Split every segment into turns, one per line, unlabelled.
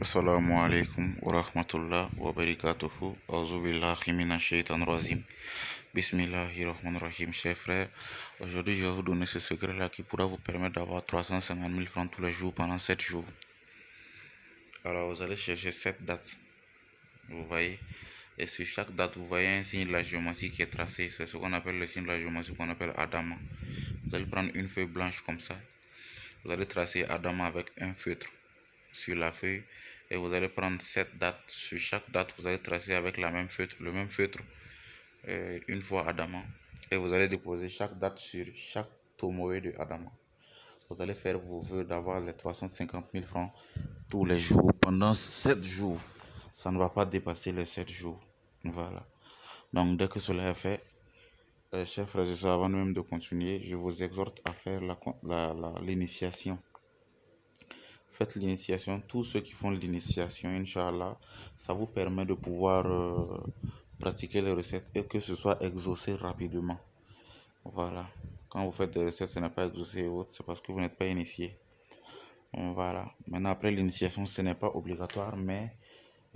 Assalamu alaikum wa rahmatullah wa barakatuhu. razim. Bismillahirrahmanirrahim, chers frères. Aujourd'hui, je vais vous donner ce secret-là qui pourra vous permettre d'avoir 350 000 francs tous les jours pendant 7 jours. Alors, vous allez chercher cette dates Vous voyez Et sur chaque date, vous voyez un signe de la géomancie qui est tracé. C'est ce qu'on appelle le signe de la géomancie qu'on appelle Adama. Vous allez prendre une feuille blanche comme ça. Vous allez tracer Adama avec un feutre sur la feuille et vous allez prendre cette date. Sur chaque date, vous allez tracer avec la même feutre, le même feutre euh, une fois Adama et vous allez déposer chaque date sur chaque tomoe de Adama. Vous allez faire vos voeux d'avoir les 350 000 francs tous les jours pendant 7 jours. Ça ne va pas dépasser les 7 jours. Voilà. Donc dès que cela est fait, euh, chers frères et sœurs, avant même de continuer, je vous exhorte à faire l'initiation. La, la, faites l'initiation, tous ceux qui font l'initiation, Inch'Allah, ça vous permet de pouvoir euh, pratiquer les recettes et que ce soit exaucé rapidement. Voilà. Quand vous faites des recettes, ce n'est pas exaucé c'est parce que vous n'êtes pas initié. Voilà. Maintenant, après l'initiation, ce n'est pas obligatoire, mais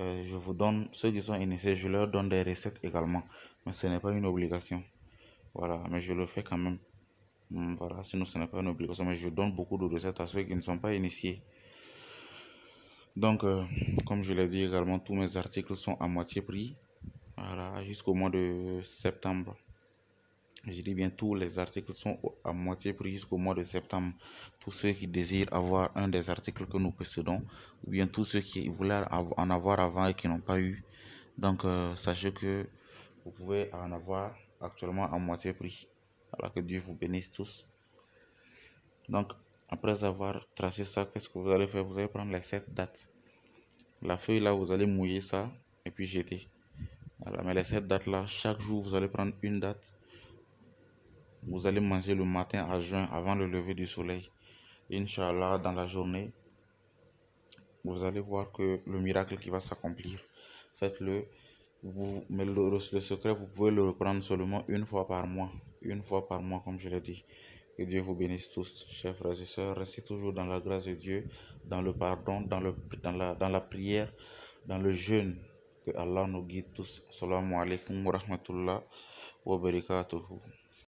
euh, je vous donne, ceux qui sont initiés, je leur donne des recettes également. Mais ce n'est pas une obligation. Voilà, mais je le fais quand même. Voilà, sinon ce n'est pas une obligation, mais je donne beaucoup de recettes à ceux qui ne sont pas initiés. Donc, euh, comme je l'ai dit également, tous mes articles sont à moitié prix. Voilà, jusqu'au mois de septembre. Je dis bien, tous les articles sont à moitié prix jusqu'au mois de septembre. Tous ceux qui désirent avoir un des articles que nous possédons, ou bien tous ceux qui voulaient en avoir avant et qui n'ont pas eu. Donc, euh, sachez que vous pouvez en avoir actuellement à moitié prix. Alors que Dieu vous bénisse tous. Donc, après avoir tracé ça, qu'est-ce que vous allez faire Vous allez prendre les 7 dates. La feuille là, vous allez mouiller ça et puis jeter. Voilà, mais les 7 dates là, chaque jour, vous allez prendre une date. Vous allez manger le matin à juin avant le lever du soleil. Inch'Allah, dans la journée, vous allez voir que le miracle qui va s'accomplir. Faites-le. Vous, mais le, le secret, vous pouvez le reprendre seulement une fois par mois. Une fois par mois, comme je l'ai dit. Que Dieu vous bénisse tous, chers frères et sœurs. Restez toujours dans la grâce de Dieu, dans le pardon, dans, le, dans, la, dans la prière, dans le jeûne. Que Allah nous guide tous. Assalamu alaikum wa rahmatullah wa barakatuhu.